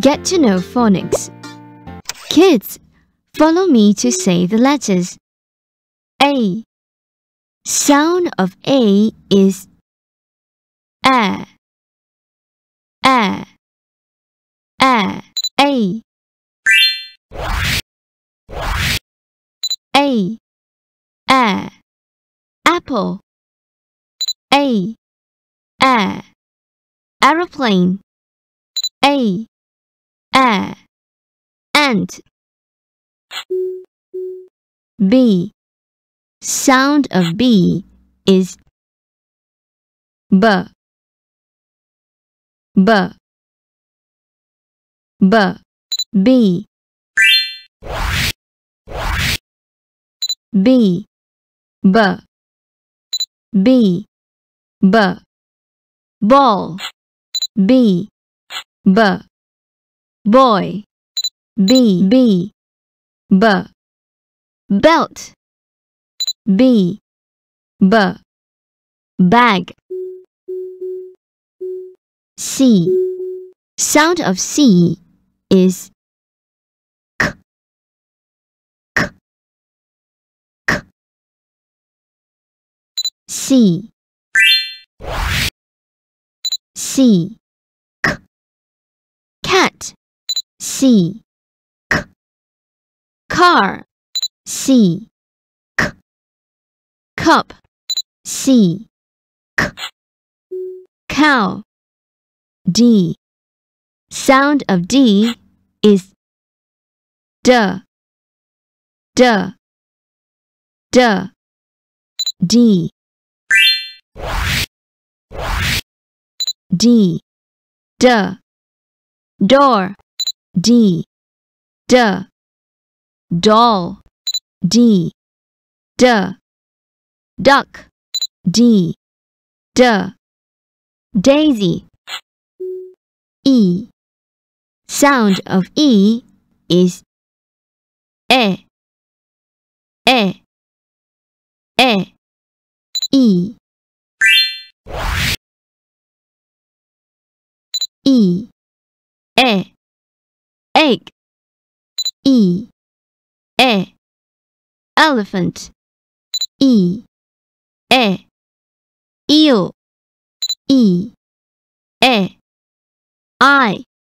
Get to know phonics. Kids, follow me to say the letters. A. Sound of A is A. A. A. A. A. A. Apple. A. A. Aeroplane. A a ant b sound of b is b b b b b b b b ball b b boy b b b belt b b bag c sound of c is k k k c c cat C, car C, cup C, cow d sound of d is d d d d d d door D D doll D D duck D D daisy E sound of E is E E E E E E egg e a elephant e a eel e a i